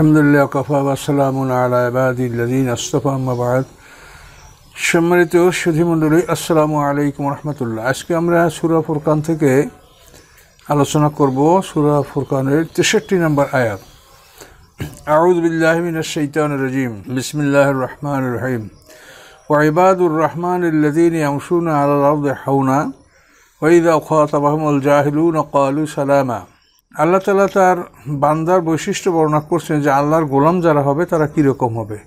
الحمد لله وكفى وسلام على عبادي الذين اصطفى أما بعد সম্মানিত সুধীমণ্ডলী আসসালামু আলাইকুম রহমতুল্লাহ আজকে আমরা সুরা ফুরকান থেকে আলোচনা করব সুরা ফুরকানের তেষট্টি নম্বর আয়াত আউদ বিল্লাহমিন সৈতান রাজিম বিসমিল্লাহ রহমান রহিম ওয়াইবাদুর রহমান الذين يمشون على الأرض حونا وإذا خاطبهم الجاهلون قالوا سلاما আল্লাহ তালা তার বান্দার বৈশিষ্ট্য বর্ণনা করছেন যে আল্লাহর গোলাম যারা হবে তারা কীরকম হবে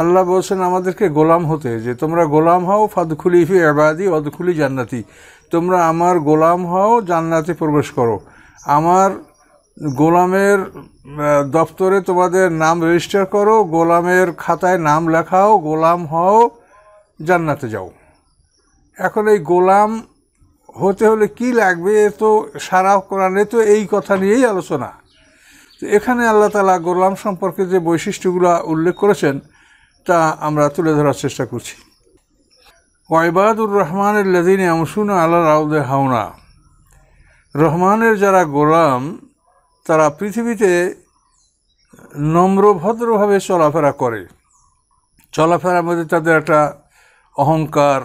আল্লাহ বলছেন আমাদেরকে গোলাম হতে যে তোমরা গোলাম হও ফাদখুলি ফি আবাদি অদখুলি জান্নাতি তোমরা আমার গোলাম হও জান্নাতে প্রবেশ করো আমার গোলামের দপ্তরে তোমাদের নাম রেজিস্টার করো গোলামের খাতায় নাম লেখাও গোলাম হও জান্নাতে যাও এখন এই গোলাম হতে হলে কি লাগবে এ তো সারা কোরআনে তো এই কথা নিয়েই আলোচনা তো এখানে আল্লাহ তালা গোলাম সম্পর্কে যে বৈশিষ্ট্যগুলো উল্লেখ করেছেন তা আমরা তুলে ধরার চেষ্টা করছি ওয়াইবাদুর রহমানের লেদিনে আমসুন আল্লাহ রাউদে হাওনা রহমানের যারা গোলাম তারা পৃথিবীতে নম্রভদ্রভাবে চলাফেরা করে চলাফেরার মধ্যে তাদের একটা অহংকার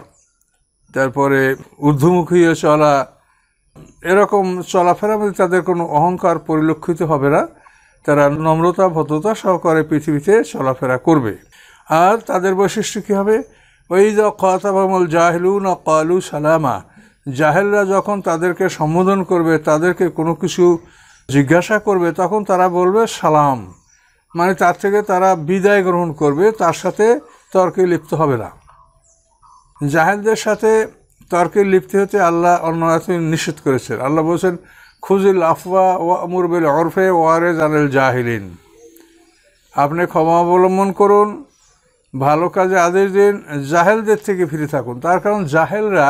তারপরে ঊর্ধ্বমুখী চলা এরকম চলাফেরা মধ্যে তাদের কোনো অহংকার পরিলক্ষিত হবে না তারা নম্রতা ভদ্রতা সহকারে পৃথিবীতে চলাফেরা করবে আর তাদের বৈশিষ্ট্য কী হবে ওই দ কতাবামল জাহলু ন কালু সালামা জাহেলরা যখন তাদেরকে সম্বোধন করবে তাদেরকে কোনো কিছু জিজ্ঞাসা করবে তখন তারা বলবে সালাম মানে তার থেকে তারা বিদায় গ্রহণ করবে তার সাথে তর্কে লিপ্ত হবে না জাহেদদের সাথে তর্কে লিপ্তি হতে আল্লাহ অন্য নিষেধ করেছেন আল্লাহ বলছেন খুজিল আফওয়া ও বেল অরফে ওয়ারে জানেল জাহিলিন আপনি ক্ষমা অবলম্বন করুন ভালো কাজে আদেশ দিন জাহেলদের থেকে ফিরে থাকুন তার কারণ জাহেলরা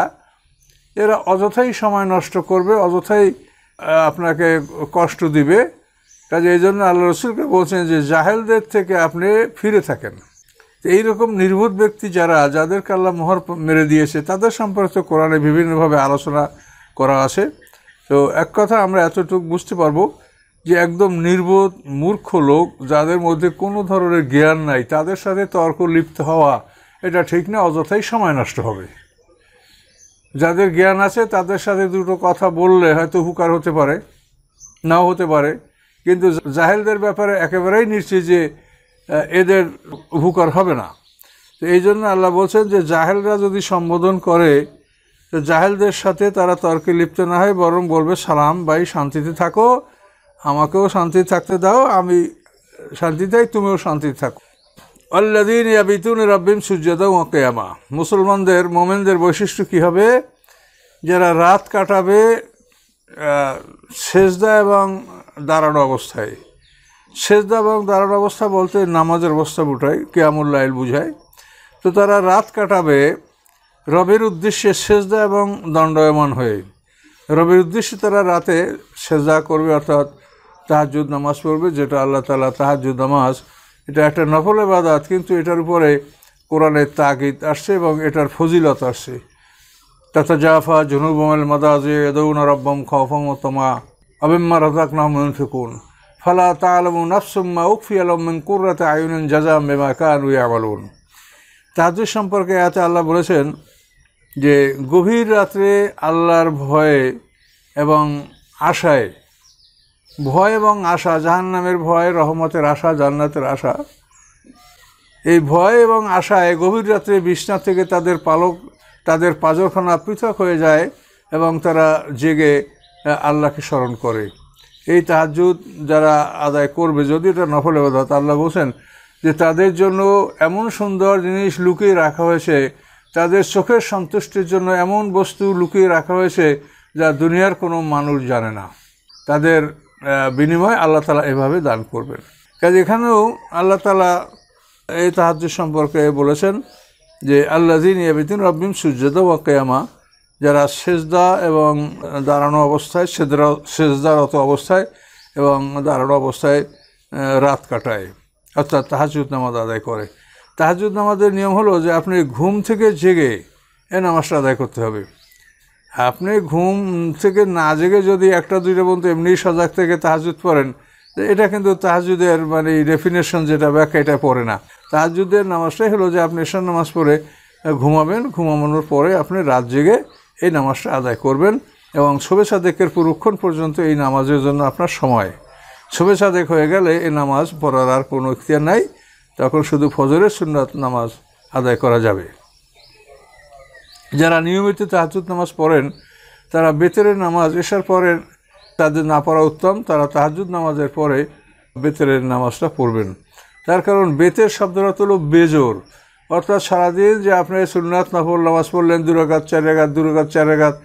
এরা অযথাই সময় নষ্ট করবে অযথাই আপনাকে কষ্ট দিবে কাজে এই জন্য আল্লাহ রসুলকে বলছেন যে জাহেলদের থেকে আপনি ফিরে থাকেন তো এইরকম নির্বোধ ব্যক্তি যারা যাদেরকে আল্লাহ মোহর মেরে দিয়েছে তাদের সম্পর্কে কোরআনে বিভিন্নভাবে আলোচনা করা আছে তো এক কথা আমরা এতটুকু বুঝতে পারবো যে একদম নির্বোধ মূর্খ লোক যাদের মধ্যে কোনো ধরনের জ্ঞান নাই তাদের সাথে তর্ক লিপ্ত হওয়া এটা ঠিক না অযথাই সময় নষ্ট হবে যাদের জ্ঞান আছে তাদের সাথে দুটো কথা বললে হয়তো হুকার হতে পারে নাও হতে পারে কিন্তু জাহেলদের ব্যাপারে একেবারেই নিশ্চিত যে এদের উপকার হবে না তো এই জন্য আল্লাহ বলছেন যে জাহেলরা যদি সম্বোধন করে তো জাহেলদের সাথে তারা তর্কে লিপ্ত না হয় বরং বলবে সালাম ভাই শান্তিতে থাকো আমাকেও শান্তি থাকতে দাও আমি শান্তিতেই তুমিও শান্তিতে থাকো আল্লাদিন ইয়াবিতুন রাব্বিম সূর্যদা ওয়াকেয়ামা মুসলমানদের মোমেনদের বৈশিষ্ট্য কি হবে যারা রাত কাটাবে সেজদা এবং দাঁড়ানো অবস্থায় সেজদা এবং দাঁড়ার অবস্থা বলতে নামাজের অবস্থা বোঠায় কেয়ামুল লাইল বুঝায় তো তারা রাত কাটাবে রবের উদ্দেশ্যে সেজদা এবং দণ্ডয়মান হয়ে রবের উদ্দেশ্যে তারা রাতে সেজদা করবে অর্থাৎ তাহাজুদ নামাজ পড়বে যেটা আল্লাহ তালা তাহাজুদ নামাজ এটা একটা নফল বাদাত কিন্তু এটার উপরে কোরআনের তাগিদ আসছে এবং এটার ফজিলত আসছে তাতা জাফা জুনুবমেল মাদাজে এদৌন রব্বম খফম তমা অবিম্মা রাজাক নাম ফিকুন ফালা তালম নফসুম্মা উকফি আলমিন কুর্রাতে আয়ুন জাজাম বেমা কানু ইয়ামালুন তাদের সম্পর্কে এত আল্লাহ বলেছেন যে গভীর রাত্রে আল্লাহর ভয়ে এবং আশায় ভয় এবং আশা জাহান্নামের ভয় রহমতের আশা জান্নাতের আশা এই ভয় এবং আশায় গভীর রাত্রে বিষ্ণা থেকে তাদের পালক তাদের পাজরখানা পৃথক হয়ে যায় এবং তারা জেগে আল্লাহকে স্মরণ করে এই তাহাজুদ যারা আদায় করবে যদি এটা নফল এবাদত আল্লাহ বলছেন যে তাদের জন্য এমন সুন্দর জিনিস লুকিয়ে রাখা হয়েছে তাদের চোখের সন্তুষ্টির জন্য এমন বস্তু লুকিয়ে রাখা হয়েছে যা দুনিয়ার কোনো মানুষ জানে না তাদের বিনিময় আল্লাহ তালা এভাবে দান করবেন কাজে এখানেও আল্লাহ তালা এই তাহাজ সম্পর্কে বলেছেন যে আল্লাহ দিন ইয়াবিদিন রব্বিম সূর্যদ ওয়াকেয়ামা যারা সেজদা এবং দাঁড়ানো অবস্থায় সেদরা সেজদারত অবস্থায় এবং দাঁড়ানো অবস্থায় রাত কাটায় অর্থাৎ তাহাজুদ নামাজ আদায় করে তাহাজুদ নামাজের নিয়ম হলো যে আপনি ঘুম থেকে জেগে এ নামাজটা আদায় করতে হবে আপনি ঘুম থেকে না জেগে যদি একটা দুইটা পর্যন্ত এমনি সজাগ থেকে তাহাজুদ পড়েন এটা কিন্তু তাহাজুদের মানে ডেফিনেশন যেটা ব্যাখ্যা এটা পড়ে না তাহাজুদের নামাজটাই হলো যে আপনি এশার নামাজ পড়ে ঘুমাবেন ঘুমানোর পরে আপনি রাত জেগে এই নামাজটা আদায় করবেন এবং শোভে সাদেকের পুরুক্ষণ পর্যন্ত এই নামাজের জন্য আপনার সময় শোভে সাদেক হয়ে গেলে এই নামাজ পড়ার আর কোনো ইতিহার নাই তখন শুধু ফজরের সুন্নাত নামাজ আদায় করা যাবে যারা নিয়মিত তাহাজুদ নামাজ পড়েন তারা বেতরের নামাজ এসার পরে তাদের না পড়া উত্তম তারা তাহাজুদ নামাজের পরে বেতরের নামাজটা পড়বেন তার কারণ বেতের শব্দটা হলো বেজোর অর্থাৎ সারাদিন যে আপনি সুননাথ নফল নামাজ পড়লেন দুরাগাত চারেগাত দুরাগাত চারেগাত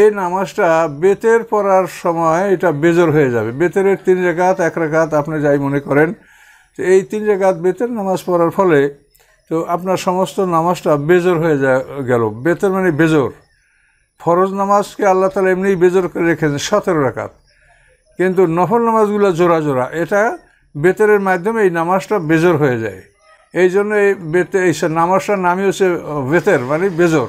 এই নামাজটা বেতের পড়ার সময় এটা বেজর হয়ে যাবে বেতের তিন রেখাত এক রেখাত আপনি যাই মনে করেন তো এই তিন রেখাত বেতের নামাজ পড়ার ফলে তো আপনার সমস্ত নামাজটা বেজর হয়ে যা গেল বেতের মানে বেজর ফরজ নামাজকে আল্লাহ তালা এমনিই বেজর করে রেখেছেন সতেরো রেখাত কিন্তু নফল নামাজগুলো জোড়া জোড়া এটা বেতের মাধ্যমে এই নামাজটা বেজর হয়ে যায় এই জন্য এই বেতে এই নামাজটার নামই হচ্ছে বেতের মানে বেজর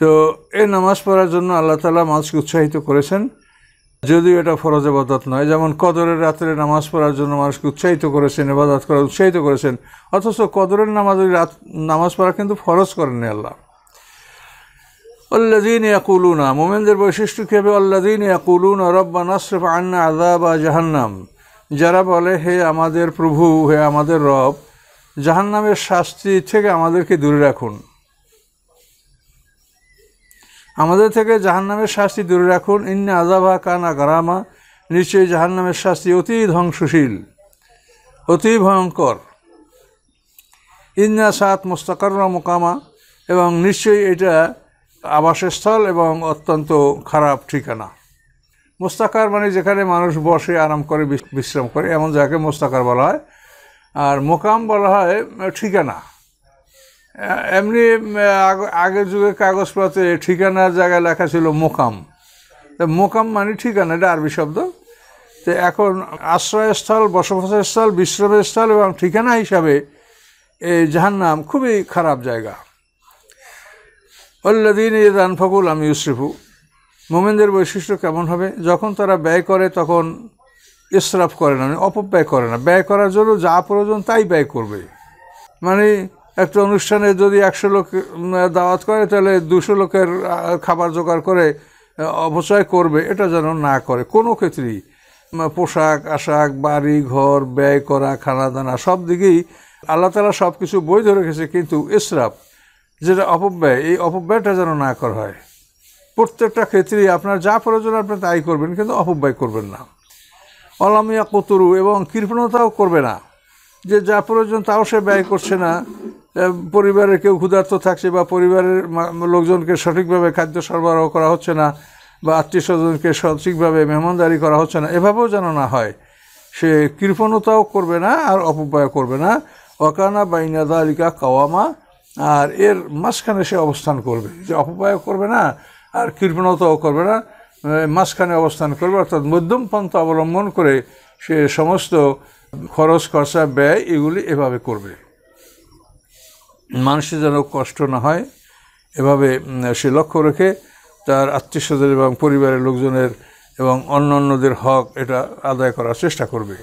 তো এই নামাজ পড়ার জন্য আল্লাহ তালা মানুষকে উৎসাহিত করেছেন যদিও এটা ফরজ আবাদত নয় যেমন কদরের রাত্রে নামাজ পড়ার জন্য মানুষকে উৎসাহিত করেছেন এবাদত করা উৎসাহিত করেছেন অথচ কদরের নামাজ রাত নামাজ পড়া কিন্তু ফরজ করেননি আল্লাহ অল্লাদিন ইয়াকুলুনা মোমেনদের বৈশিষ্ট্য কী হবে অল্লাদিন ইয়াকুলুনা রব্বা নাসরফ আন্না আজাবা জাহান্নাম যারা বলে হে আমাদের প্রভু হে আমাদের রব জাহান্নামের শাস্তি থেকে আমাদেরকে দূরে রাখুন আমাদের থেকে জাহান্নামের শাস্তি দূরে রাখুন ইন্না আজাবা কানা গারামা নিশ্চয়ই জাহান্নামের শাস্তি অতি ধ্বংসশীল অতি ভয়ঙ্কর ইন্না সাত মোস্তাকার মোকামা এবং নিশ্চয়ই এটা আবাসস্থল এবং অত্যন্ত খারাপ ঠিকানা মোস্তাকার মানে যেখানে মানুষ বসে আরাম করে বিশ্রাম করে এমন জায়গাকে মোস্তাকার বলা হয় আর মোকাম বলা হয় ঠিকানা এমনি আগের যুগে কাগজপত্রে ঠিকানার জায়গায় লেখা ছিল মোকাম মোকাম মানে ঠিকানা এটা আরবি শব্দ তো এখন আশ্রয়স্থল বসবাসের স্থল বিশ্রামের স্থল এবং ঠিকানা হিসাবে এই জাহান্নাম খুবই খারাপ জায়গা অল্লাদিন ইদান ফকুল আমি ইউশ্রিফু মোমেনদের বৈশিষ্ট্য কেমন হবে যখন তারা ব্যয় করে তখন ইসরাফ করে না মানে অপব্যয় করে না ব্যয় করার জন্য যা প্রয়োজন তাই ব্যয় করবে মানে একটা অনুষ্ঠানে যদি একশো লোক দাওয়াত করে তাহলে দুশো লোকের খাবার জোগাড় করে অপচয় করবে এটা যেন না করে কোনো ক্ষেত্রেই পোশাক আশাক বাড়ি ঘর ব্যয় করা খানা দানা সব দিকেই আল্লাহ তালা সব কিছু বই ধরে রেখেছে কিন্তু ইসরাফ যেটা অপব্যয় এই অপব্যয়টা যেন না করা হয় প্রত্যেকটা ক্ষেত্রেই আপনার যা প্রয়োজন আপনি তাই করবেন কিন্তু অপব্যয় করবেন না অলামিয়া কতরু এবং কৃপণতাও করবে না যে যা প্রয়োজন তাও সে ব্যয় করছে না পরিবারের কেউ ক্ষুধার্ত থাকছে বা পরিবারের লোকজনকে সঠিকভাবে খাদ্য সরবরাহ করা হচ্ছে না বা আত্মীয় স্বজনকে সঠিকভাবে মেহমানদারি করা হচ্ছে না এভাবেও যেন না হয় সে কৃপণতাও করবে না আর অপব্যয় করবে না অকানা বাইনাদা আলিকা কাওয়ামা আর এর মাঝখানে সে অবস্থান করবে যে অপব্যয় করবে না আর কৃপণতাও করবে না মানে মাঝখানে অবস্থান করবে অর্থাৎ মধ্যম পন্থা অবলম্বন করে সে সমস্ত খরচ খরচা ব্যয় এগুলি এভাবে করবে মানুষের যেন কষ্ট না হয় এভাবে সে লক্ষ্য রেখে তার আত্মীয়স্বজন এবং পরিবারের লোকজনের এবং অন্য অন্যদের হক এটা আদায় করার চেষ্টা করবে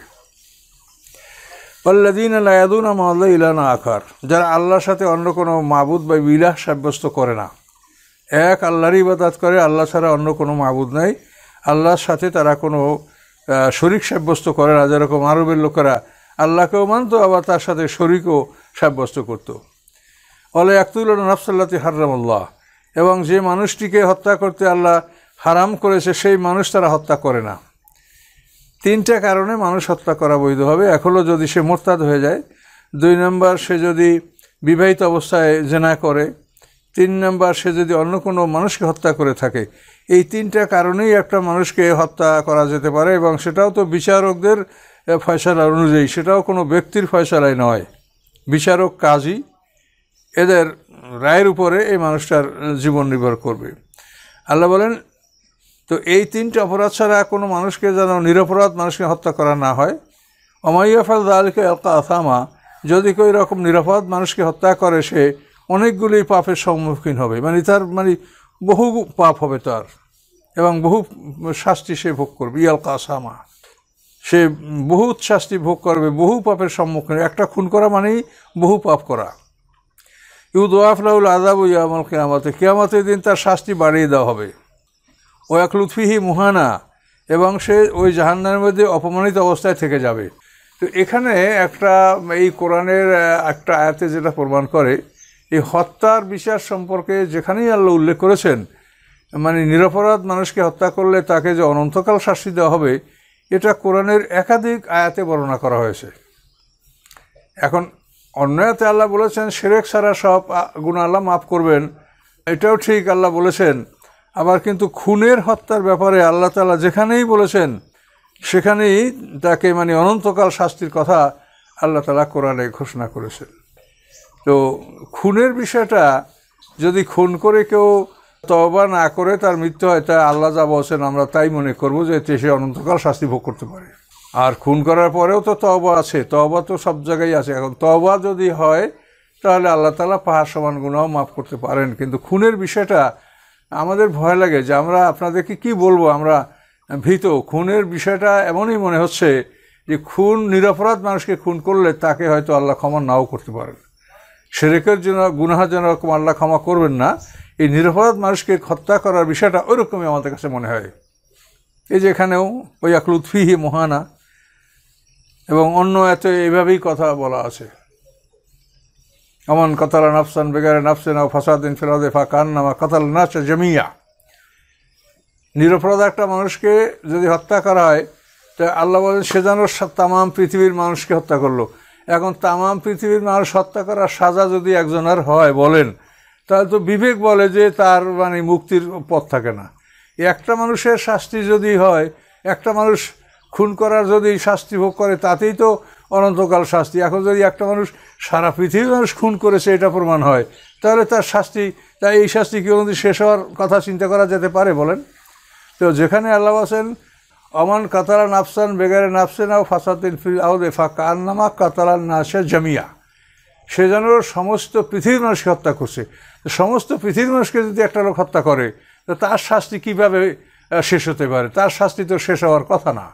পাল্লাদিন আল্লাহ ইলানা আকার যারা আল্লাহর সাথে অন্য কোনো মাবুদ বা বিলাস সাব্যস্ত করে না এক আল্লাহরই ইবাদাত করে আল্লাহ ছাড়া অন্য কোনো মাবুদ নাই আল্লাহর সাথে তারা কোনো শরিক সাব্যস্ত করে না যেরকম আরবের লোকেরা আল্লাহকেও মানত আবার তার সাথে শরিকও সাব্যস্ত করত অলে একতুল নাফসাল্লাতি হার্রামুল্লাহ এবং যে মানুষটিকে হত্যা করতে আল্লাহ হারাম করেছে সেই মানুষ তারা হত্যা করে না তিনটা কারণে মানুষ হত্যা করা বৈধ হবে এখনও যদি সে মোরতাদ হয়ে যায় দুই নম্বর সে যদি বিবাহিত অবস্থায় জেনা করে তিন নম্বর সে যদি অন্য কোনো মানুষকে হত্যা করে থাকে এই তিনটা কারণেই একটা মানুষকে হত্যা করা যেতে পারে এবং সেটাও তো বিচারকদের ফয়সলা অনুযায়ী সেটাও কোনো ব্যক্তির ফয়সলায় নয় বিচারক কাজই এদের রায়ের উপরে এই মানুষটার জীবন নির্ভর করবে আল্লাহ বলেন তো এই তিনটে অপরাধ ছাড়া কোনো মানুষকে যেন নিরপরাধ মানুষকে হত্যা করা না হয় ফাল আলকে আলকা আসামা যদি কেউ রকম নিরাপদ মানুষকে হত্যা করে সে অনেকগুলি পাপের সম্মুখীন হবে মানে তার মানে বহু পাপ হবে তার এবং বহু শাস্তি সে ভোগ করবে ইয়াল কাসামা সে বহু শাস্তি ভোগ করবে বহু পাপের সম্মুখীন একটা খুন করা মানেই বহু পাপ করা ওয়াফলাউল আদাব ইয়ামাল কেয়ামাতে কেয়ামাতের দিন তার শাস্তি বাড়িয়ে দেওয়া হবে ও এক লুৎফিহি মুহানা এবং সে ওই জাহান্নার মধ্যে অপমানিত অবস্থায় থেকে যাবে তো এখানে একটা এই কোরআনের একটা আয়াতে যেটা প্রমাণ করে এই হত্যার বিচার সম্পর্কে যেখানেই আল্লাহ উল্লেখ করেছেন মানে নিরপরাধ মানুষকে হত্যা করলে তাকে যে অনন্তকাল শাস্তি দেওয়া হবে এটা কোরআনের একাধিক আয়াতে বর্ণনা করা হয়েছে এখন অন্য আয়াতে আল্লাহ বলেছেন সেরেক সারা সব গুণ আল্লাহ মাফ করবেন এটাও ঠিক আল্লাহ বলেছেন আবার কিন্তু খুনের হত্যার ব্যাপারে আল্লাহ তালা যেখানেই বলেছেন সেখানেই তাকে মানে অনন্তকাল শাস্তির কথা আল্লাহ তালা কোরআনে ঘোষণা করেছেন তো খুনের বিষয়টা যদি খুন করে কেউ তবা না করে তার মৃত্যু হয় তা আল্লাহ যা বসেন আমরা তাই মনে করব যে এতে সে অনন্তকাল শাস্তি ভোগ করতে পারে আর খুন করার পরেও তো তবা আছে তবা তো সব জায়গায় আছে এখন তবা যদি হয় তাহলে আল্লাহ তালা পাহাড় সমান গুণাও মাফ করতে পারেন কিন্তু খুনের বিষয়টা আমাদের ভয় লাগে যে আমরা আপনাদেরকে কি বলবো আমরা ভীত খুনের বিষয়টা এমনই মনে হচ্ছে যে খুন নিরাপরাধ মানুষকে খুন করলে তাকে হয়তো আল্লাহ ক্ষমা নাও করতে পারেন সেরেকের জন্য গুনাহার জন্য ওরকম আল্লাহ ক্ষমা করবেন না এই নিরপরাধ মানুষকে হত্যা করার বিষয়টা ওইরকমই আমাদের কাছে মনে হয় এই যে এখানেও ওই লুৎফিহি মহানা এবং অন্য এত এইভাবেই কথা বলা আছে অমন কতাল নাফসান বেগারে নাফসে ও ফাসাদিন ফেরাদে ফা কান নামা কাতাল নাচা জমিয়া নিরপরাধ একটা মানুষকে যদি হত্যা করা হয় তা আল্লাহ বলেন সে যেন তাম পৃথিবীর মানুষকে হত্যা করলো এখন তামাম পৃথিবীর মানুষ হত্যা করার সাজা যদি একজনের হয় বলেন তাহলে তো বিবেক বলে যে তার মানে মুক্তির পথ থাকে না একটা মানুষের শাস্তি যদি হয় একটা মানুষ খুন করার যদি শাস্তি ভোগ করে তাতেই তো অনন্তকাল শাস্তি এখন যদি একটা মানুষ সারা পৃথিবীর মানুষ খুন করেছে এটা প্রমাণ হয় তাহলে তার শাস্তি তাই এই শাস্তি কেউ শেষ হওয়ার কথা চিন্তা করা যেতে পারে বলেন তো যেখানে আল্লাহ আছেন অমান কাতারা নাফসান বেগারে নাফসে নাও ফাসাতিন ফিল আউদে ফাঁকা আন্নামা কাতারা নাসে জামিয়া সে যেন সমস্ত পৃথিবীর মানুষকে হত্যা করছে সমস্ত পৃথিবীর মানুষকে যদি একটা লোক হত্যা করে তো তার শাস্তি কিভাবে শেষ হতে পারে তার শাস্তি তো শেষ হওয়ার কথা না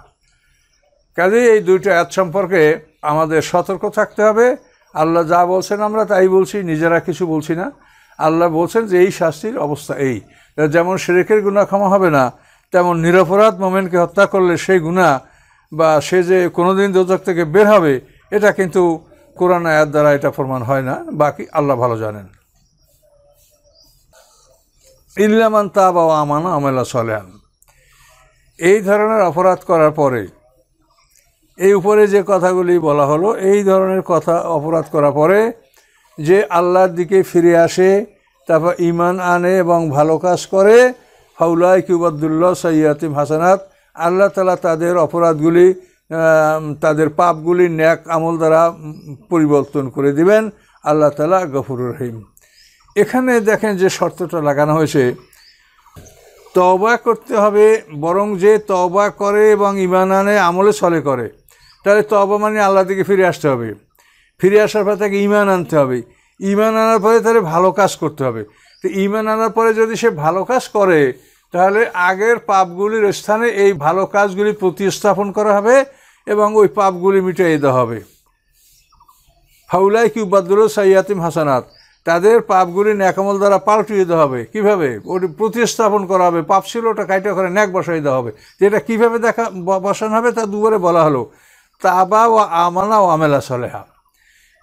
কাজেই এই দুইটা আয়াত সম্পর্কে আমাদের সতর্ক থাকতে হবে আল্লাহ যা বলছেন আমরা তাই বলছি নিজেরা কিছু বলছি না আল্লাহ বলছেন যে এই শাস্তির অবস্থা এই যেমন শেরেকের গুণা ক্ষমা হবে না তেমন নিরপরাধ মোমেনকে হত্যা করলে সেই গুণা বা সে যে কোনোদিন দোজক থেকে বের হবে এটা কিন্তু কোরআন আয়াত দ্বারা এটা প্রমাণ হয় না বাকি আল্লাহ ভালো জানেন ইল্লামান তা বা আমান আমেলা সলেহান এই ধরনের অপরাধ করার পরে এই উপরে যে কথাগুলি বলা হলো এই ধরনের কথা অপরাধ করার পরে যে আল্লাহর দিকে ফিরে আসে তারপর ইমান আনে এবং ভালো কাজ করে ফাউলাই কিউবাদুল্লাহ সৈয়াতিম হাসানাত আল্লাহ তালা তাদের অপরাধগুলি তাদের পাপগুলি ন্যাক আমল দ্বারা পরিবর্তন করে দিবেন আল্লাহ তালা গফুর রহিম এখানে দেখেন যে শর্তটা লাগানো হয়েছে তবা করতে হবে বরং যে তবা করে এবং ইমান আনে আমলে চলে করে তাহলে তবা মানে আল্লাহ থেকে ফিরে আসতে হবে ফিরে আসার পর তাকে ইমান আনতে হবে ইমান আনার পরে তাহলে ভালো কাজ করতে হবে তো ইমান আনার পরে যদি সে ভালো কাজ করে তাহলে আগের পাপগুলির স্থানে এই ভালো কাজগুলি প্রতিস্থাপন করা হবে এবং ওই পাপগুলি মিটিয়ে দেওয়া হবে ফাউলাই কিউবাদুল সাইয়াতিম হাসানাত তাদের পাপগুলি ন্যাকামল দ্বারা পাল্টিয়ে দেওয়া হবে কিভাবে ওটি প্রতিস্থাপন করা হবে পাপ ছিল ওটা কাইটা করে ন্যাক বসাই দেওয়া হবে যেটা কীভাবে দেখা বসানো হবে তা দুবারে বলা হলো তাবা ও আমানা ও আমেলা সলেহা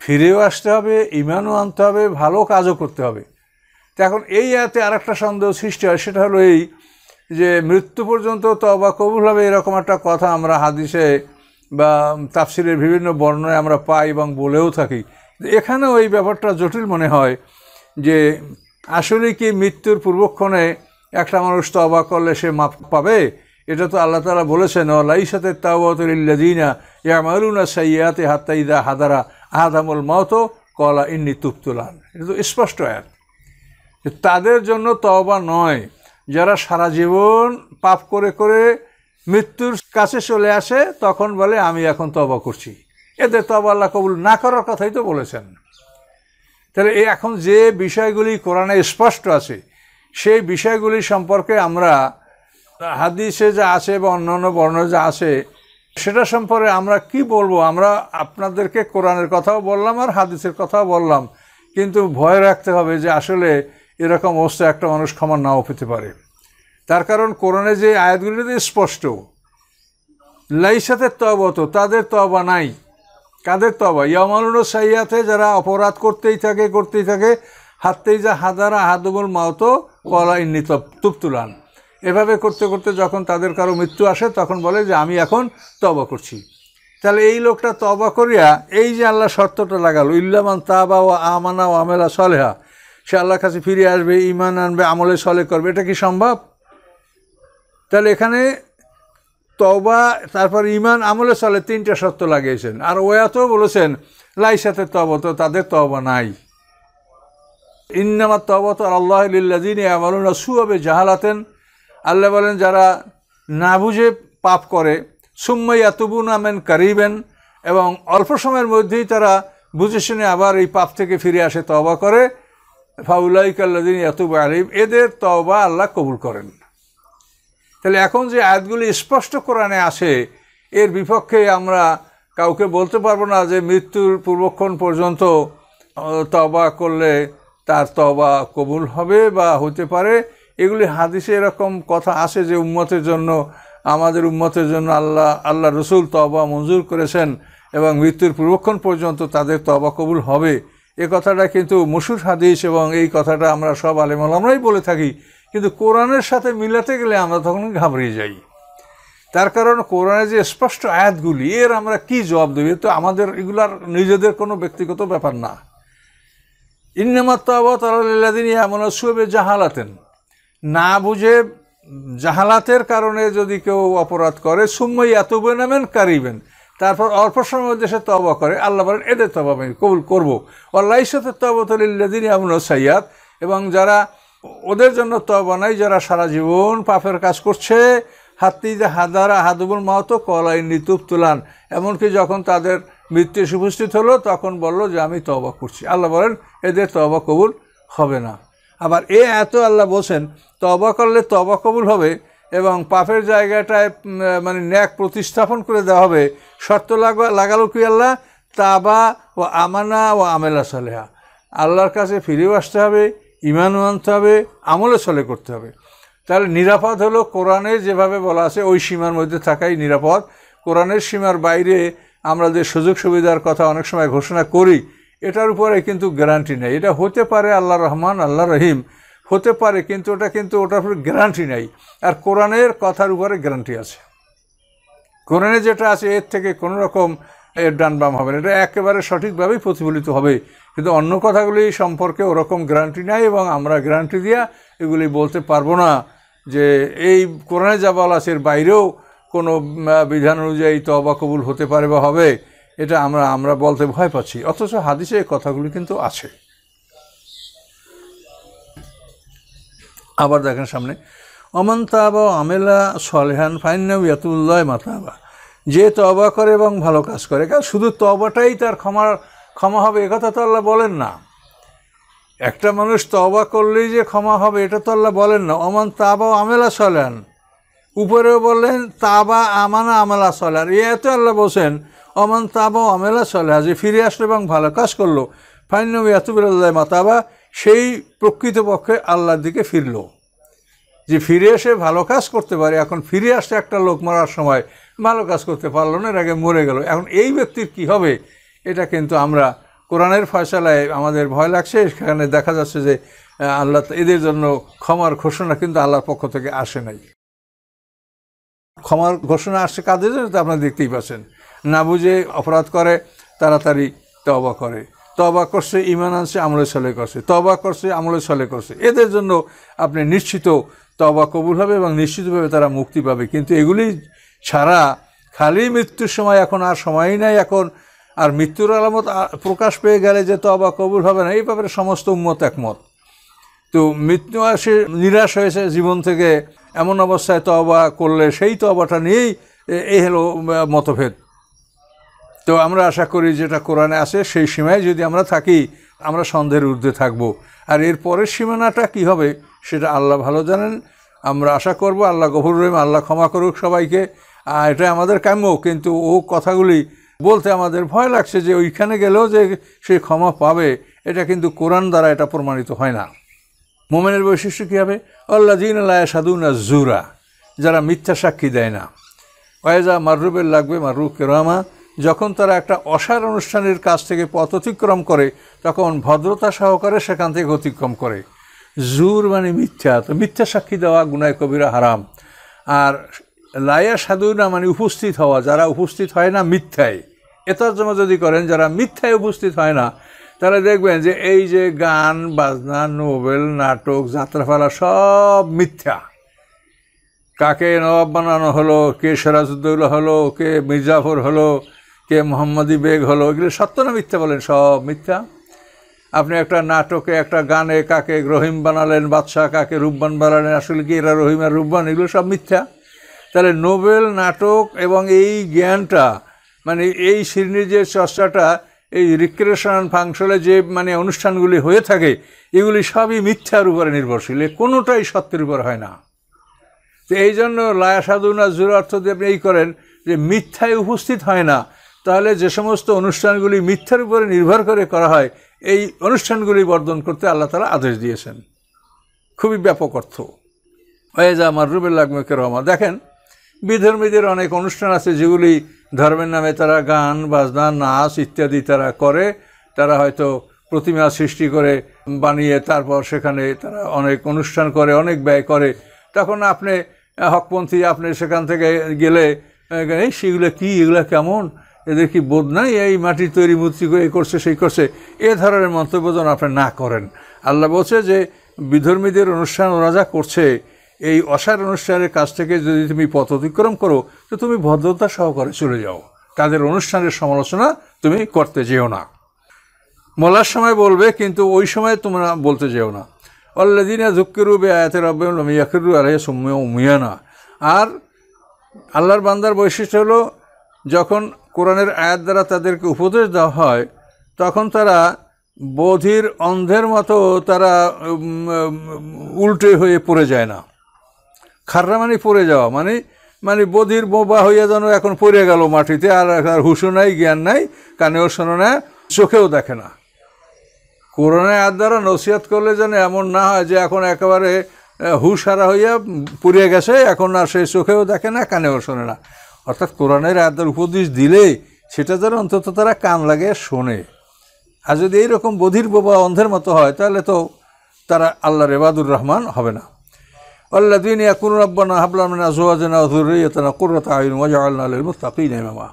ফিরেও আসতে হবে ইমানও আনতে হবে ভালো কাজও করতে হবে এখন এই আয়াতে আর একটা সন্দেহ সৃষ্টি হয় সেটা হলো এই যে মৃত্যু পর্যন্ত তবা কবুল হবে এরকম একটা কথা আমরা হাদিসে বা তাফসিরের বিভিন্ন বর্ণনায় আমরা পাই এবং বলেও থাকি এখানেও এই ব্যাপারটা জটিল মনে হয় যে আসলে কি মৃত্যুর পূর্বক্ষণে একটা মানুষ তবা করলে সে মাপ পাবে এটা তো আল্লাহ তালা বলেছেন সাথে তাওয়াতিনা ইয়ামারুনা সাইয়াতে হাত্তাইদা হাদারা আহাদামুল মাওত কলা ইন্নি তুপ্তুলান এটা তো স্পষ্ট আয়াত তাদের জন্য তবা নয় যারা সারা জীবন পাপ করে করে মৃত্যুর কাছে চলে আসে তখন বলে আমি এখন তবা করছি এদের তবা আল্লাহ কবুল না করার কথাই তো বলেছেন তাহলে এই এখন যে বিষয়গুলি কোরআনে স্পষ্ট আছে সেই বিষয়গুলি সম্পর্কে আমরা হাদিসে যা আছে বা অন্যান্য বর্ণ যা আছে সেটা সম্পর্কে আমরা কি বলবো আমরা আপনাদেরকে কোরআনের কথাও বললাম আর হাদিসের কথাও বললাম কিন্তু ভয় রাখতে হবে যে আসলে এরকম অবস্থায় একটা মানুষ ক্ষমা নাও পেতে পারে তার কারণ কোরআনে যে আয়াতগুলিতে স্পষ্ট সাথে তবত তাদের তবা নাই কাদের তবা ইয়ামালুন সাইয়াতে যারা অপরাধ করতেই থাকে করতেই থাকে হাততেই যা হাদারা হাদুবুল মাওতো কলা ইন্নি তুপতুলান এভাবে করতে করতে যখন তাদের কারো মৃত্যু আসে তখন বলে যে আমি এখন তবা করছি তাহলে এই লোকটা তবা করিয়া এই যে আল্লাহ শর্তটা লাগালো ইল্লামান তাবা ও আমানা ও আমেলা সলেহা সে আল্লাহর কাছে ফিরে আসবে ইমান আনবে আমলে সলে করবে এটা কি সম্ভব তাহলে এখানে তবা তারপর ইমান আমলে সলে তিনটা সত্য লাগিয়েছেন আর ওয়াতেও বলেছেন লাইসাতে তব তো তাদের তবা নাই ইন্নামার তব তো আল্লাহ লিল্লাদিন আমালুন সুয়াবে জাহালাতেন আল্লাহ বলেন যারা না বুঝে পাপ করে সুম্মাইয়া তবু নামেন কারিবেন এবং অল্প সময়ের মধ্যেই তারা বুঝে শুনে আবার এই পাপ থেকে ফিরে আসে তবা করে ফাউলাই ইয়াতুব আলিম এদের তবা আল্লাহ কবুল করেন তাহলে এখন যে আয়াতগুলি স্পষ্ট কোরআনে আসে এর বিপক্ষে আমরা কাউকে বলতে পারবো না যে মৃত্যুর পূর্বক্ষণ পর্যন্ত তবা করলে তার তবা কবুল হবে বা হতে পারে এগুলি হাদিসে এরকম কথা আসে যে উম্মতের জন্য আমাদের উম্মতের জন্য আল্লাহ আল্লাহ রসুল তবা মঞ্জুর করেছেন এবং মৃত্যুর পূর্বক্ষণ পর্যন্ত তাদের তবা কবুল হবে এ কথাটা কিন্তু মসুর হাদিস এবং এই কথাটা আমরা সব আলেমল আমরাই বলে থাকি কিন্তু কোরআনের সাথে মিলাতে গেলে আমরা তখন ঘাবড়িয়ে যাই তার কারণ কোরআনের যে স্পষ্ট আয়াতগুলি এর আমরা কি জবাব দেবে তো আমাদের এগুলার নিজেদের কোনো ব্যক্তিগত ব্যাপার না ইন্নামাত্তাবাদিন এমন সুবে জাহালাতেন না বুঝে জাহালাতের কারণে যদি কেউ অপরাধ করে সুম্মাই এত নামেন কারিবেন তারপর অল্প সময়ের উদ্দেশ্যে তবা করে আল্লাহ বলেন এদের তবা আমি কবুল করবো আল্লাহ সাথে তবতলিল্লাদিন আমন সাইয়াদ এবং যারা ওদের জন্য তবা নাই যারা সারা জীবন পাপের কাজ করছে হাতি যে হাদারা হাদুবুল মাহতো কলাই নিতুপ তুলান এমনকি যখন তাদের মৃত্যু উপস্থিত হলো তখন বলল যে আমি তবা করছি আল্লাহ বলেন এদের তবা কবুল হবে না আবার এ এত আল্লাহ বলছেন তবা করলে তবা কবুল হবে এবং পাপের জায়গাটায় মানে ন্যাক প্রতিস্থাপন করে দেওয়া হবে শর্ত লাগা লাগালো কি আল্লাহ তাবা ও আমানা ও আমেলা সালেহা আল্লাহর কাছে ফিরেও আসতে হবে ইমানও আনতে হবে আমলে চলে করতে হবে তাহলে নিরাপদ হলো কোরআনে যেভাবে বলা আছে ওই সীমার মধ্যে থাকাই নিরাপদ কোরআনের সীমার বাইরে আমরা যে সুযোগ সুবিধার কথা অনেক সময় ঘোষণা করি এটার উপরে কিন্তু গ্যারান্টি নেই এটা হতে পারে আল্লাহ রহমান আল্লাহ রহিম হতে পারে কিন্তু ওটা কিন্তু ওটার উপরে গ্যারান্টি নাই আর কোরআনের কথার উপরে গ্যারান্টি আছে কোরআনে যেটা আছে এর থেকে কোনো রকম এর ডান বাম হবে না এটা একেবারে সঠিকভাবেই প্রতিফলিত হবে কিন্তু অন্য কথাগুলি সম্পর্কে ওরকম গ্যারান্টি নাই এবং আমরা গ্যারান্টি দিয়া এগুলি বলতে পারবো না যে এই কোরআনে যা বলা আছে এর বাইরেও কোনো বিধান অনুযায়ী তো অবাকবুল হতে পারে বা হবে এটা আমরা আমরা বলতে ভয় পাচ্ছি অথচ হাদিসে এই কথাগুলি কিন্তু আছে আবার দেখেন সামনে অমান তাবা আমেলা সলেহান ফাইন্না ইয়াতুল্লাহ মাতাবা যে তবা করে এবং ভালো কাজ করে কারণ শুধু তবাটাই তার ক্ষমার ক্ষমা হবে একথা তো আল্লাহ বলেন না একটা মানুষ তবা করলেই যে ক্ষমা হবে এটা তো আল্লাহ বলেন না অমান তাবা আমেলা সলেহান উপরেও বললেন তাবা আমানা আমেলা সলেহান এ এত আল্লাহ বলছেন অমান তাবা আমেলা সলেহা যে ফিরে আসলো এবং ভালো কাজ করলো ফাইন্নবি আতুবুল্লাহ মাতাবা সেই প্রকৃতপক্ষে আল্লাহর দিকে ফিরল যে ফিরে এসে ভালো কাজ করতে পারে এখন ফিরে আসতে একটা লোক মারার সময় ভালো কাজ করতে পারলো না এর আগে মরে গেল এখন এই ব্যক্তির কি হবে এটা কিন্তু আমরা কোরআনের ফয়সালায় আমাদের ভয় লাগছে সেখানে দেখা যাচ্ছে যে আল্লাহ এদের জন্য ক্ষমার ঘোষণা কিন্তু আল্লাহর পক্ষ থেকে আসে নাই ক্ষমার ঘোষণা আসছে কাদের জন্য তো আপনারা দেখতেই পাচ্ছেন না বুঝে অপরাধ করে তাড়াতাড়ি তবা করে তবা করছে ইমান আনছে আমলে সালে করছে তবা করছে আমলে সালে করছে এদের জন্য আপনি নিশ্চিত তবা কবুল হবে এবং নিশ্চিতভাবে তারা মুক্তি পাবে কিন্তু এগুলি ছাড়া খালি মৃত্যুর সময় এখন আর সময়ই নাই এখন আর মৃত্যুর আলামত প্রকাশ পেয়ে গেলে যে তবা কবুল হবে না এই ব্যাপারে সমস্ত উম্মত একমত তো মৃত্যু আসে নিরাশ হয়েছে জীবন থেকে এমন অবস্থায় তবা করলে সেই তবাটা নিয়েই এই হলো মতভেদ তো আমরা আশা করি যেটা কোরআনে আছে সেই সীমায় যদি আমরা থাকি আমরা সন্দেহের ঊর্ধ্বে থাকব আর এর পরের সীমানাটা কি হবে সেটা আল্লাহ ভালো জানেন আমরা আশা করব আল্লাহ গফুর রহিম আল্লাহ ক্ষমা করুক সবাইকে এটা আমাদের কাম্য কিন্তু ও কথাগুলি বলতে আমাদের ভয় লাগছে যে ওইখানে গেলেও যে সে ক্ষমা পাবে এটা কিন্তু কোরআন দ্বারা এটা প্রমাণিত হয় না মোমেনের বৈশিষ্ট্য কী হবে আল্লা জিন আল্লাহ সাদুনা জুরা যারা মিথ্যা সাক্ষী দেয় না ওয়েজা মাররুবের লাগবে মাররুব কেরামা যখন তারা একটা অসার অনুষ্ঠানের কাছ থেকে পথ অতিক্রম করে তখন ভদ্রতা সহকারে সেখান থেকে অতিক্রম করে জুর মানে মিথ্যা তো মিথ্যা সাক্ষী দেওয়া গুনায় কবিরা হারাম আর লায়া সাধুনা মানে উপস্থিত হওয়া যারা উপস্থিত হয় না মিথ্যায় এটার জন্য যদি করেন যারা মিথ্যায় উপস্থিত হয় না তারা দেখবেন যে এই যে গান বাজনা নোবেল নাটক যাত্রাপালা সব মিথ্যা কাকে নবাব বানানো হলো কে সেরাজউদ্দৌলা হলো কে মির্জাফর হলো কে মোহাম্মদি বেগ হলো এগুলো সত্য না মিথ্যা বলেন সব মিথ্যা আপনি একটা নাটকে একটা গানে কাকে রহিম বানালেন বাদশাহ কাকে রূপবান বানালেন আসলে কি এরা রহিম আর রূপবান এগুলো সব মিথ্যা তাহলে নোবেল নাটক এবং এই জ্ঞানটা মানে এই শ্রেণীর যে চর্চাটা এই রিক্রিয়েশন ফাংশনে যে মানে অনুষ্ঠানগুলি হয়ে থাকে এগুলি সবই মিথ্যার উপরে নির্ভরশীল কোনোটাই সত্যের উপর হয় না তো এই জন্য লায়া সাধুনা জুর অর্থ দিয়ে আপনি এই করেন যে মিথ্যায় উপস্থিত হয় না তাহলে যে সমস্ত অনুষ্ঠানগুলি মিথ্যার উপরে নির্ভর করে করা হয় এই অনুষ্ঠানগুলি বর্ধন করতে আল্লাহ তালা আদেশ দিয়েছেন খুবই ব্যাপক অর্থ ওয়েজা মাররুবের লাগমেকে রহমা দেখেন বিধর্মীদের অনেক অনুষ্ঠান আছে যেগুলি ধর্মের নামে তারা গান বাজনা নাচ ইত্যাদি তারা করে তারা হয়তো প্রতিমা সৃষ্টি করে বানিয়ে তারপর সেখানে তারা অনেক অনুষ্ঠান করে অনেক ব্যয় করে তখন আপনি হকপন্থী আপনি সেখান থেকে গেলে সেগুলো কী এগুলো কেমন এদের কি বোধ নাই এই মাটির তৈরি মূর্তি এই করছে সেই করছে এ ধরনের মন্তব্য যেন আপনি না করেন আল্লাহ বলছে যে বিধর্মীদের অনুষ্ঠান ওরা যা করছে এই অসার অনুষ্ঠানের কাছ থেকে যদি তুমি পথ অতিক্রম করো তো তুমি ভদ্রতা সহকারে চলে যাও তাদের অনুষ্ঠানের সমালোচনা তুমি করতে যেও না মলার সময় বলবে কিন্তু ওই সময় তোমরা বলতে যেও না অল্লাদিনা ধুক্কিরু বে আয়াতের আব্বাকিরু আর সৌম্য উমিয়ানা আর আল্লাহর বান্দার বৈশিষ্ট্য হলো যখন কোরআনের আয়াত দ্বারা তাদেরকে উপদেশ দেওয়া হয় তখন তারা বধির অন্ধের মতো তারা উল্টে হয়ে পড়ে যায় না খাররা মানে পড়ে যাওয়া মানে মানে বধির বোবা হইয়া যেন এখন পড়ে গেল মাটিতে আর আর হুশো নাই জ্ঞান নাই কানেও শোনো না চোখেও দেখে না করোনায় আর দ্বারা নসিহাত করলে যেন এমন না হয় যে এখন একেবারে হুশ হারা হইয়া পুড়িয়ে গেছে এখন আর সে চোখেও দেখে না কানেও শোনে না অর্থাৎ কোরআনের আয়াতের উপদেশ দিলে সেটা যেন অন্তত তারা কান লাগে শোনে আর যদি এইরকম বধির বোবা অন্ধের মতো হয় তাহলে তো তারা আল্লাহ রেবাদুর রহমান হবে না আল্লাহ দিন ইয়াকুন রব্বানা হাবলামনা জোয়াজনা ধুরিয়তনা কুররাত আইন ওয়াজা আল্লাহ মুস্তাকিন ইমামা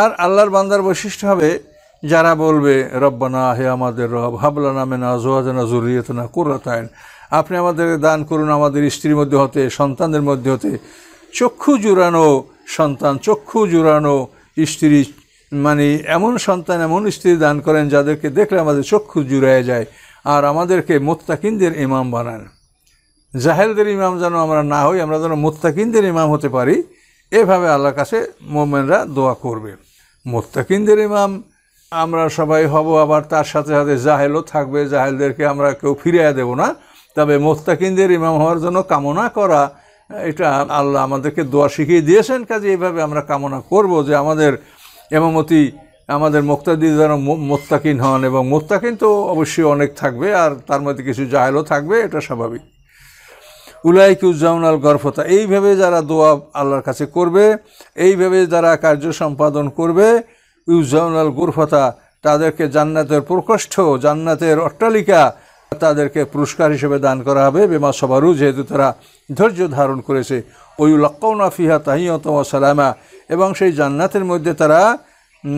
আর আল্লাহর বান্দার বৈশিষ্ট্য হবে যারা বলবে রব্বানা হে আমাদের রব হাবলানা মেনা জোয়াজনা জুরিয়তনা কুররাত আইন আপনি আমাদের দান করুন আমাদের স্ত্রীর মধ্যে হতে সন্তানদের মধ্যে হতে চক্ষু জুড়ানো সন্তান চক্ষু জুড়ানো স্ত্রী মানে এমন সন্তান এমন স্ত্রী দান করেন যাদেরকে দেখলে আমাদের চক্ষু জুড়ায় যায় আর আমাদেরকে মোত্তাকিনদের ইমাম বানান জাহেলদের ইমাম যেন আমরা না হই আমরা যেন মোত্তাকিনদের ইমাম হতে পারি এভাবে আল্লাহর কাছে মোমেনরা দোয়া করবে মোত্তাকিনদের ইমাম আমরা সবাই হব আবার তার সাথে সাথে জাহেলও থাকবে জাহেলদেরকে আমরা কেউ ফিরিয়ে দেব না তবে মোত্তাকিনদের ইমাম হওয়ার জন্য কামনা করা এটা আল্লাহ আমাদেরকে দোয়া শিখিয়ে দিয়েছেন কাজে এইভাবে আমরা কামনা করব যে আমাদের এমামতি আমাদের মোক্তাদি যেন মোত্তাকিন হন এবং মোত্তাকিন তো অবশ্যই অনেক থাকবে আর তার মধ্যে কিছু জাহেলও থাকবে এটা স্বাভাবিক উলাই আল গর্ফতা এইভাবে যারা দোয়া আল্লাহর কাছে করবে এইভাবে যারা কার্য সম্পাদন করবে ইউজাউন আল তাদেরকে জান্নাতের প্রকোষ্ঠ জান্নাতের অট্টালিকা তাদেরকে পুরস্কার হিসেবে দান করা হবে বেমা সবারও যেহেতু তারা ধৈর্য ধারণ করেছে ওই লক্কৌনা ফিহা তাহিয়তম সালামা এবং সেই জান্নাতের মধ্যে তারা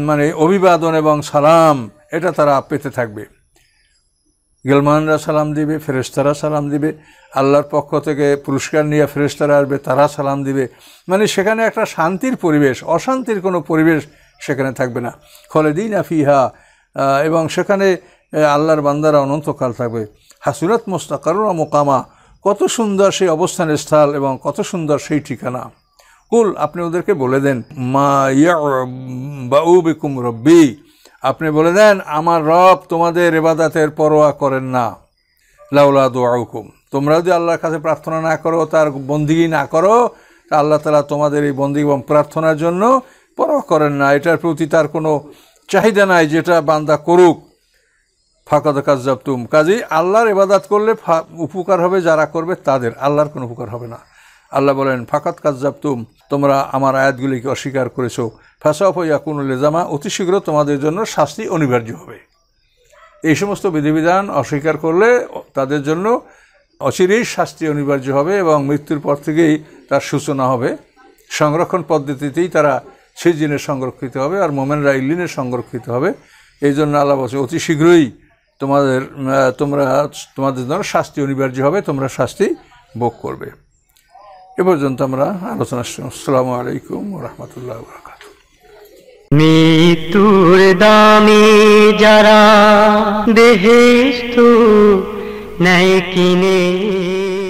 মানে অভিবাদন এবং সালাম এটা তারা পেতে থাকবে গেলমানরা সালাম দিবে ফেরেস্তারা সালাম দিবে আল্লাহর পক্ষ থেকে পুরস্কার নিয়ে ফেরেস্তারা আসবে তারা সালাম দিবে মানে সেখানে একটা শান্তির পরিবেশ অশান্তির কোনো পরিবেশ সেখানে থাকবে না খলেদিন আফিহা এবং সেখানে আল্লাহর বান্দারা অনন্তকাল থাকবে হাসুরাত মোস্তাকারুরা মোকামা কত সুন্দর সেই অবস্থানের স্থল এবং কত সুন্দর সেই ঠিকানা কুল আপনি ওদেরকে বলে দেন মা বাউ বিকুম রব্বি আপনি বলে দেন আমার রব তোমাদের এবাদাতের পরোয়া করেন না লাউলা দোয়াউকুম তোমরা যদি আল্লাহর কাছে প্রার্থনা না করো তার বন্দিগি না করো তা আল্লাহ তালা তোমাদের এই বন্দি এবং প্রার্থনার জন্য পরোয়া করেন না এটার প্রতি তার কোনো চাহিদা নাই যেটা বান্দা করুক ফাঁকা কাজ জাবতুম কাজেই আল্লাহর এবাদাত করলে উপকার হবে যারা করবে তাদের আল্লাহর কোনো উপকার হবে না আল্লাহ বলেন ফাঁকাত কাজ জাবতুম তোমরা আমার আয়াতগুলিকে অস্বীকার করেছ ফাঁসাফ ইয়াকুনুল জামা অতি শীঘ্র তোমাদের জন্য শাস্তি অনিবার্য হবে এই সমস্ত বিধিবিধান অস্বীকার করলে তাদের জন্য অচিরেই শাস্তি অনিবার্য হবে এবং মৃত্যুর পর থেকেই তার সূচনা হবে সংরক্ষণ পদ্ধতিতেই তারা জিনের সংরক্ষিত হবে আর মোমেনরা রাইলিনের সংরক্ষিত হবে এই জন্য আল্লাহ বলছে অতি শীঘ্রই তোমাদের তোমরা তোমাদের জন্য শাস্তি অনিবার্য হবে তোমরা শাস্তি ভোগ করবে এ পর্যন্ত আমরা আলোচনা আসসালামু আলাইকুম রহমতুল্লাহ বরকাত মৃত্যুর দামি যারা দেহেস্তু নাই কিনে